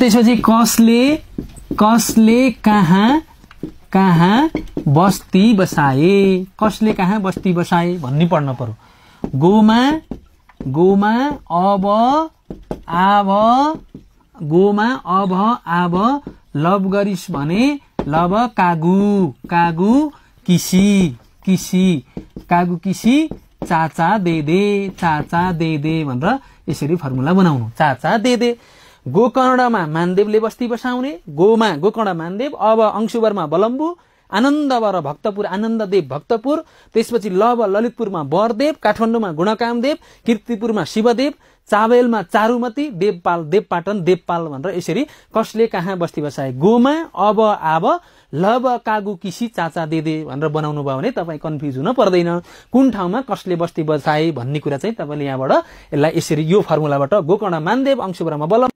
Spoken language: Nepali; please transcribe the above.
त्यसपछि कसले कसले कहाँ कहाँ बस्ती बसाए कसले कहाँ बस्ती बसाए भन्ने पढ्न पर्यो गोमा गोमा अब आब गोमा अब आब लभ गरिस् भने लभ कागु कागु किसी किसी कागु किसी चाचा दे दे चाचा दे दे भनेर यसरी फर्मुला बनाउनु चाचा दे दे गोकर्णमा मानदेवले बस्ती बसाउने गोमा गोकर्ण मानदेव अब अंशुवरमा बलम्बु आनन्दवर भक्तपुर आनन्ददेव भक्तपुर त्यसपछि लव ललितपुरमा वरदेव काठमाडौँमा गुणकामदेव किर्तिपुरमा शिवदेव चावेलमा चारुमती देवपाल देवपाटन देवपाल भनेर यसरी कसले कहाँ बस्ती बसाए गोमा अब आब लभ कागु किसी चाचा दे देदे भनेर बनाउनु भयो भने तपाईँ कन्फ्युज हुन पर्दैन कुन ठाउँमा कसले बस्ती बसाए भन्ने कुरा चाहिँ तपाईँले यहाँबाट यसलाई यसरी यो फर्मुलाबाट गोकर्ण मानदेव अंशुब्रमा बल